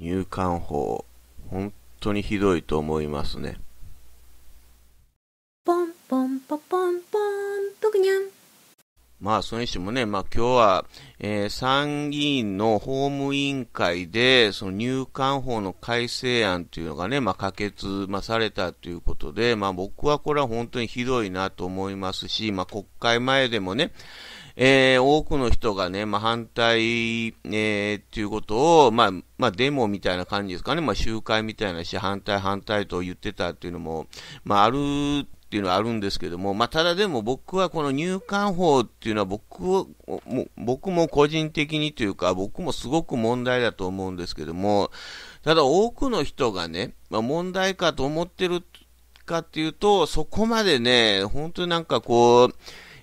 入管法、本当にひどいと思いますね。ポンポンポポンポン、ぷくにゃん。まあ、それにしてもね、まあ今日は、えー、参議院の法務委員会で、その入管法の改正案というのがね、まあ可決、まあ、されたということで、まあ僕はこれは本当にひどいなと思いますし、まあ国会前でもね、えー、多くの人がね、まあ、反対、えー、っていうことを、まあ、まあ、デモみたいな感じですかね、まあ、集会みたいなし、反対、反対と言ってたっていうのも、まあ、あるっていうのはあるんですけども、まあ、ただでも僕はこの入管法っていうのは僕も、僕も個人的にというか、僕もすごく問題だと思うんですけども、ただ多くの人がね、まあ、問題かと思ってるかっていうと、そこまでね、本当になんかこう、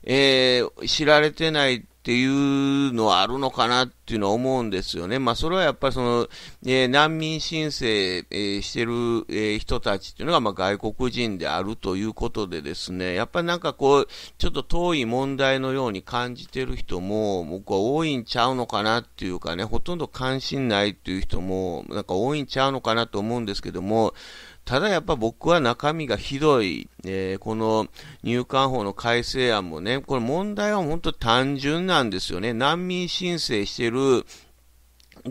えー、知られてないっていうのはあるのかなっていうのは思うんですよね。まあ、それはやっぱりその、えー、難民申請、えー、してる、えー、人たちっていうのが、まあ、外国人であるということでですね、やっぱりなんかこう、ちょっと遠い問題のように感じてる人も、僕は多いんちゃうのかなっていうかね、ほとんど関心ないっていう人も、なんか多いんちゃうのかなと思うんですけども、ただやっぱ僕は中身がひどい、えー、この入管法の改正案もね、これ問題は本当単純なんですよね。難民申請してる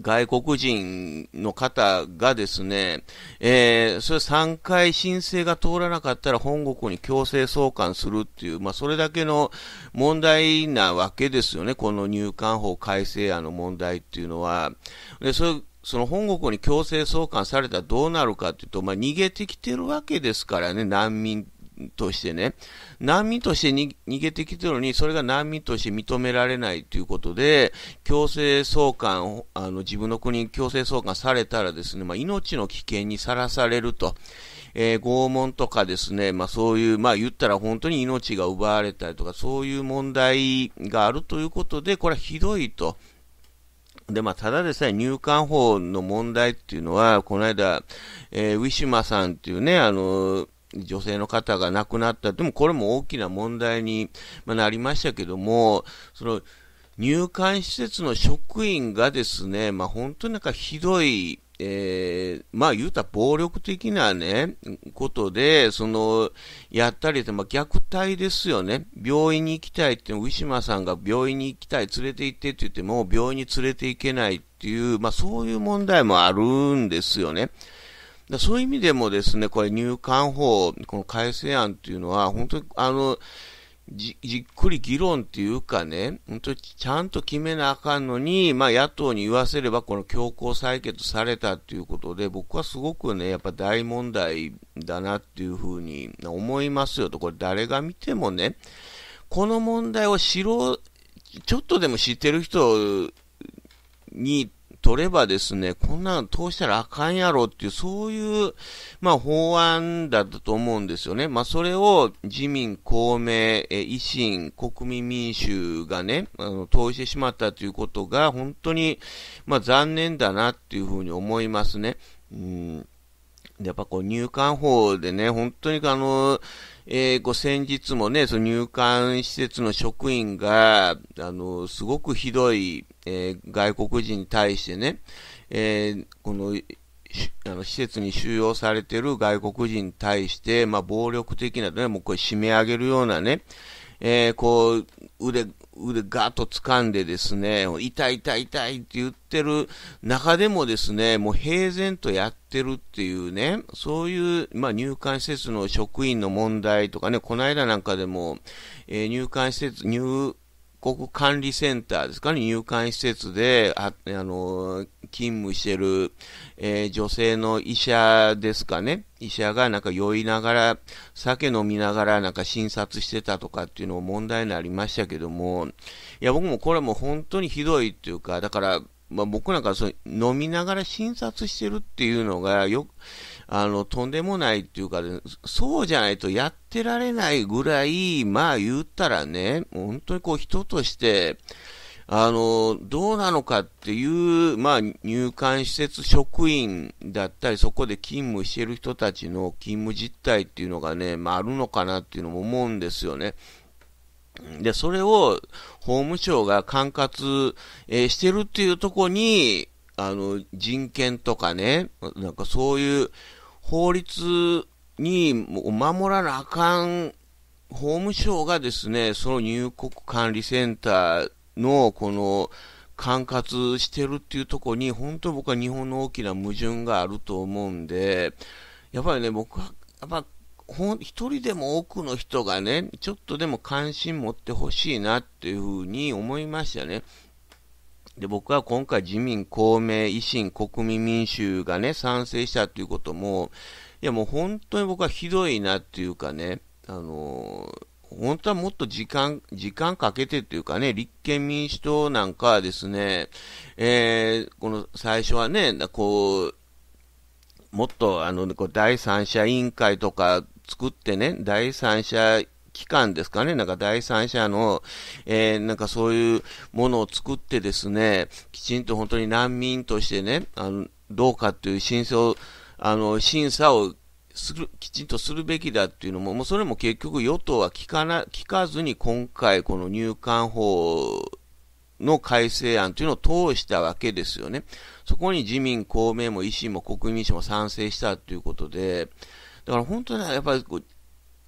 外国人の方がですね、えー、それ3回申請が通らなかったら本国に強制送還するっていう、まあ、それだけの問題なわけですよね、この入管法改正案の問題っていうのは。でそれその本国に強制送還されたらどうなるかというと、まあ、逃げてきてるわけですからね、難民としてね。難民としてに逃げてきてるのに、それが難民として認められないということで、強制送還、あの自分の国に強制送還されたらですね、まあ、命の危険にさらされると。えー、拷問とかですね、まあそういう、まあ言ったら本当に命が奪われたりとか、そういう問題があるということで、これはひどいと。で、まあ、ただでさえ入管法の問題っていうのは、この間、えー、ウィシュマさんっていうね、あの、女性の方が亡くなった。でもこれも大きな問題に、まなりましたけども、その、入管施設の職員がですね、まあ、本当になんかひどい、えー、まあ言うたら暴力的なね、ことで、その、やったりでまあ虐待ですよね。病院に行きたいって、ウィシュマさんが病院に行きたい、連れて行ってって言っても、病院に連れて行けないっていう、まあそういう問題もあるんですよね。だそういう意味でもですね、これ入管法、この改正案っていうのは、本当に、あの、じっくり議論っていうかね、本当ちゃんと決めなあかんのに、まあ、野党に言わせればこの強行採決されたっていうことで、僕はすごくね、やっぱ大問題だなっていうふうに思いますよと、これ誰が見てもね、この問題を知ろう、ちょっとでも知ってる人に取ればですね、こんなの通したらあかんやろっていう、そういう、まあ、法案だったと思うんですよね。まあ、それを自民、公明、維新、国民民主がね、あの、通してしまったということが、本当に、まあ、残念だなっていうふうに思いますね。うん。やっぱこう入管法でね、本当にあの、えー、ご先日もね、その入管施設の職員が、あの、すごくひどい、えー、外国人に対してね、えー、この、あの施設に収容されている外国人に対して、まあ、暴力的な、ね、もうこれ締め上げるようなね、えー、こう、腕、腕ガッと掴んでですね、痛い痛い痛いって言ってる中でもですね、もう平然とやってるっていうね、そういう、まあ、入管施設の職員の問題とかね、この間なんかでも、えー、入管施設、入国管理センターですかね、入管施設で、あ、あの、勤務してる、えー、女性の医者ですかね。医者がなんか酔いながら、酒飲みながらなんか診察してたとかっていうのも問題になりましたけども、いや、僕もこれも本当にひどいっていうか、だから、まあ、僕なんかその飲みながら診察してるっていうのがよく、あの、とんでもないっていうか、ね、そうじゃないとやってられないぐらい、まあ言ったらね、本当にこう人として、あの、どうなのかっていう、まあ、入管施設職員だったり、そこで勤務してる人たちの勤務実態っていうのがね、まあ、あるのかなっていうのも思うんですよね。で、それを法務省が管轄、えー、してるっていうとこに、あの、人権とかね、なんかそういう法律に守らなあかん法務省がですね、その入国管理センターのこの管轄してるっていうところに、本当僕は日本の大きな矛盾があると思うんで、やっぱりね、僕は、やっぱ、一人でも多くの人がね、ちょっとでも関心持ってほしいなっていうふうに思いましたね。で、僕は今回自民、公明、維新、国民民主がね、賛成したということも、いやもう本当に僕はひどいなっていうかね、あの本当はもっと時間、時間かけてっていうかね、立憲民主党なんかはですね、えー、この最初はね、こう、もっとあの、こ第三者委員会とか作ってね、第三者機関ですかね、なんか第三者の、えー、なんかそういうものを作ってですね、きちんと本当に難民としてね、あのどうかっていう申請を、あの審査をする、きちんとするべきだっていうのも、もうそれも結局与党は聞かな、聞かずに今回この入管法の改正案というのを通したわけですよね。そこに自民、公明も維新も国民民主も賛成したということで、だから本当にやっぱり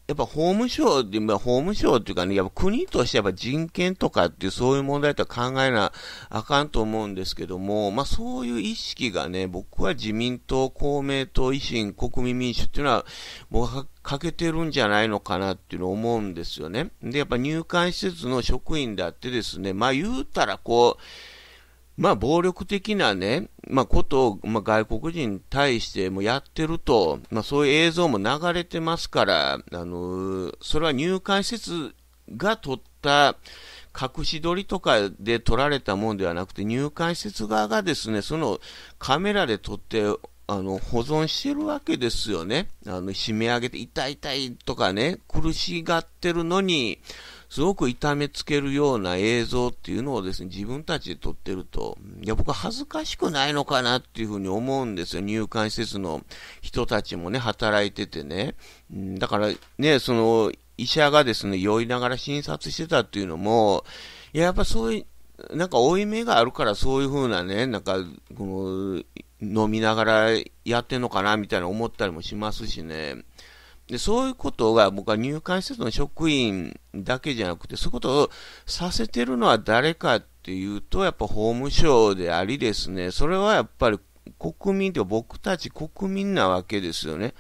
やっぱ法務省で、まあ、法務省っていうかね、やっぱ国としてやっぱ人権とかっていうそういう問題とは考えなあかんと思うんですけども、まあそういう意識がね、僕は自民党、公明党、維新、国民民主っていうのは、もう欠けてるんじゃないのかなっていうのを思うんですよね。で、やっぱ入管施設の職員だってですね、まあ言うたらこう、まあ、暴力的なね、まあ、ことを、まあ、外国人に対してもやってると、まあ、そういう映像も流れてますから、あのー、それは入管施設が撮った隠し撮りとかで撮られたもんではなくて、入管施設側がですね、そのカメラで撮って、あの、保存してるわけですよね。あの、締め上げて、痛い痛いとかね、苦しがってるのに、すごく痛めつけるような映像っていうのをですね、自分たちで撮ってると、いや、僕は恥ずかしくないのかなっていうふうに思うんですよ。入管施設の人たちもね、働いててね。だからね、その、医者がですね、酔いながら診察してたっていうのも、いや、やっぱそういう、なんか負い目があるからそういうふうなね、なんか、この、飲みながらやってんのかなみたいな思ったりもしますしね。でそういうことが僕は入管施設の職員だけじゃなくて、そういうことをさせてるのは誰かっていうと、やっぱ法務省でありですね、それはやっぱり国民うか僕たち国民なわけですよね。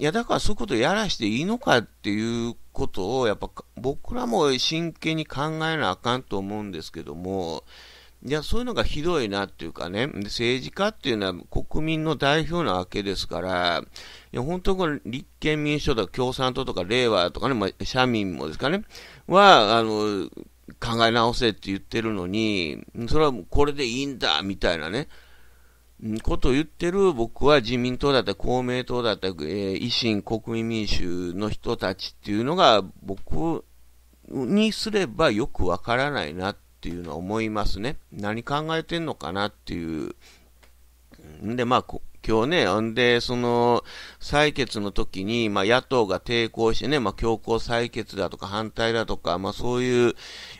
いや、だからそういうことをやらしていいのかっていうことを、やっぱ僕らも真剣に考えなあかんと思うんですけども、いや、そういうのがひどいなっていうかね、政治家っていうのは国民の代表なわけですから、いや、本当にこれ、立憲民主党とか共産党とか令和とかね、まあ、社民もですかね、は、あの、考え直せって言ってるのに、それはこれでいいんだ、みたいなね、ことを言ってる僕は自民党だったり公明党だったり、えー、維新、国民民主の人たちっていうのが僕にすればよくわからないなってっていうのは思いますね。何考えてんのかなっていう。んで、まあ、今日ね、んで、その、採決の時に、まあ、野党が抵抗してね、まあ、強行採決だとか反対だとか、まあ、そういう、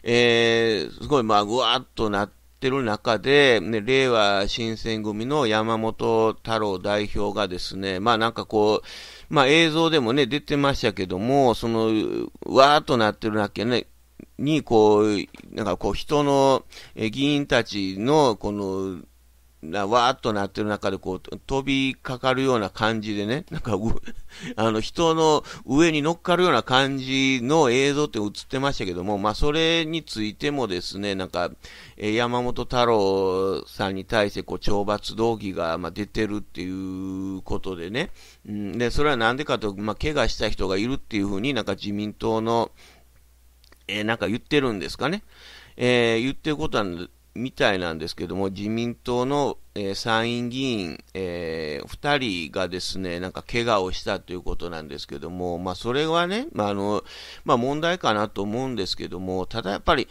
えー、すごい、まあ、ぐわっとなって、る中で、ね、令和新選組の山本太郎代表がですね、まあなんかこう、まあ映像でもね、出てましたけども、その、わーっとなってるだけね、に、こう、なんかこう、人の、議員たちの、この、なわーっとなってる中で、こう、飛びかかるような感じでね、なんか、あの、人の上に乗っかるような感じの映像って映ってましたけども、まあ、それについてもですね、なんか、え山本太郎さんに対して、こう、懲罰動議が、ま出てるっていうことでね、うん、で、それはなんでかと、まあ、怪我した人がいるっていうふうになんか自民党の、えなんか言ってるんですかね。え言ってることなんみたいなんですけども、自民党の、えー、参院議員、えー、2人がですね、なんか怪我をしたということなんですけども、まあ、それはね、まあのまあ、問題かなと思うんですけども、ただやっぱり、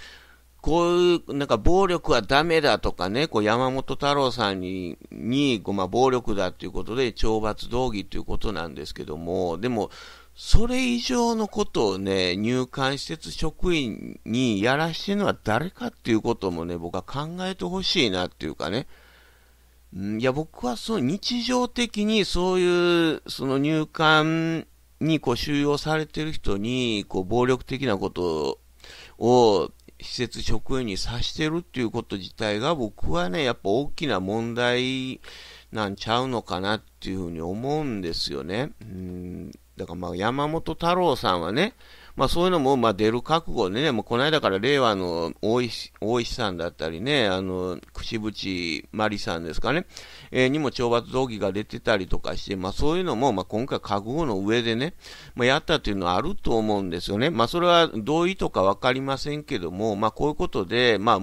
こういう、なんか暴力はダメだとかね、こう山本太郎さんに、に、まあ、暴力だということで、懲罰動議ということなんですけども、でも、それ以上のことをね、入管施設職員にやらしてるのは誰かっていうこともね、僕は考えてほしいなっていうかね。いや、僕はその日常的にそういう、その入管にこう収容されてる人に、こう暴力的なことを施設職員にさしてるっていうこと自体が僕はね、やっぱ大きな問題なんちゃうのかなっていうふうに思うんですよね。うんだからまあ山本太郎さんはね、まあ、そういうのもまあ出る覚悟でね、もうこの間から令和の大石大石さんだったりね、あの、櫛渕真理さんですかね、えー、にも懲罰動議が出てたりとかして、まあ、そういうのもまあ今回覚悟の上でね、まあ、やったというのはあると思うんですよね。まあ、それは同意とか分かりませんけども、まあ、こういうことで、まあ、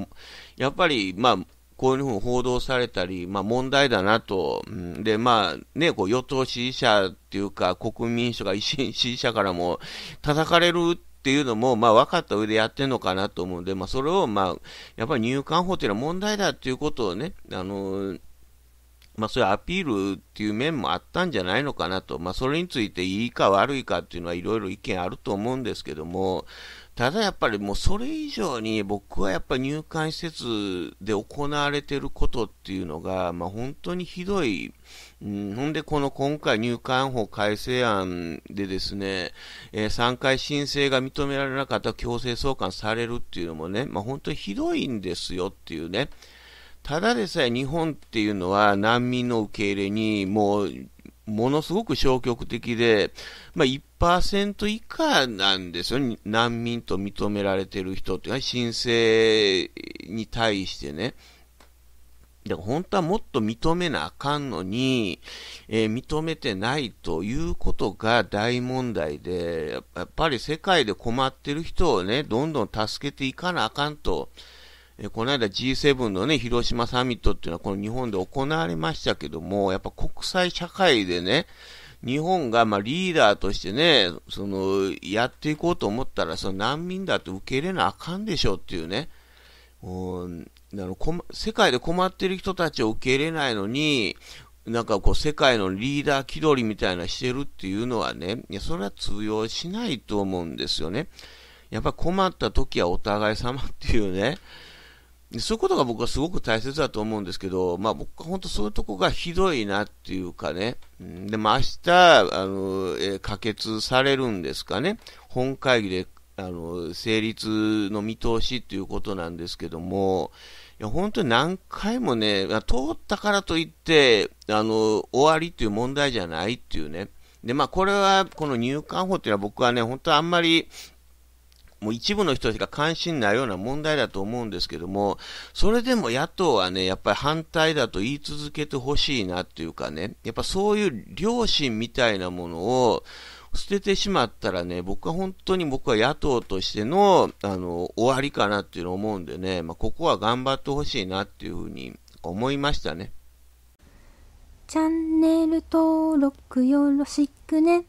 やっぱり、まあ、こういうふうに報道されたり、まあ、問題だなと、でまあね、こう与党支持者っていうか、国民主が維新支持者からも叩かれるっていうのも、まあ、分かった上でやってるのかなと思うんで、まあ、それを、まあ、やっぱり入管法というのは問題だっていうことをね、あのまあ、そういうアピールっていう面もあったんじゃないのかなと、まあ、それについていいか悪いかっていうのはいろいろ意見あると思うんですけども、ただやっぱりもうそれ以上に僕はやっぱ入管施設で行われてることっていうのが、まあ、本当にひどい、うん、ほんでこの今回入管法改正案でですね、えー、3回申請が認められなかった強制送還されるっていうのもね、まあ、本当にひどいんですよっていうね。ただでさえ日本っていうのは難民の受け入れにもうものすごく消極的で、まあ、1%以下なんですよ、ね、難民と認められてる人っていうのは申請に対してね。で本当はもっと認めなあかんのに、えー、認めてないということが大問題で、やっぱり世界で困ってる人をね、どんどん助けていかなあかんと。この間 G7 のね、広島サミットっていうのはこの日本で行われましたけども、やっぱ国際社会でね、日本がまリーダーとしてね、その、やっていこうと思ったら、その難民だって受け入れなあかんでしょっていうね、うん、の世界で困ってる人たちを受け入れないのに、なんかこう世界のリーダー気取りみたいなしてるっていうのはね、いやそれは通用しないと思うんですよね。やっぱ困った時はお互い様っていうね、そういうことが僕はすごく大切だと思うんですけど、まあ僕は本当そういうとこがひどいなっていうかね。で、まあ明日、あの、えー、可決されるんですかね。本会議で、あの、成立の見通しっていうことなんですけども、いや、本当に何回もね、通ったからといって、あの、終わりっていう問題じゃないっていうね。で、まあこれは、この入管法っていうのは僕はね、本当はあんまり、もう一部の人たちが関心ないような問題だと思うんですけども、それでも野党はね、やっぱり反対だと言い続けてほしいなっていうかね、やっぱそういう良心みたいなものを捨ててしまったらね、僕は本当に僕は野党としての、あの、終わりかなっていうのを思うんでね、まあ、ここは頑張ってほしいなっていうふうに思いましたね。チャンネル登録よろしくね。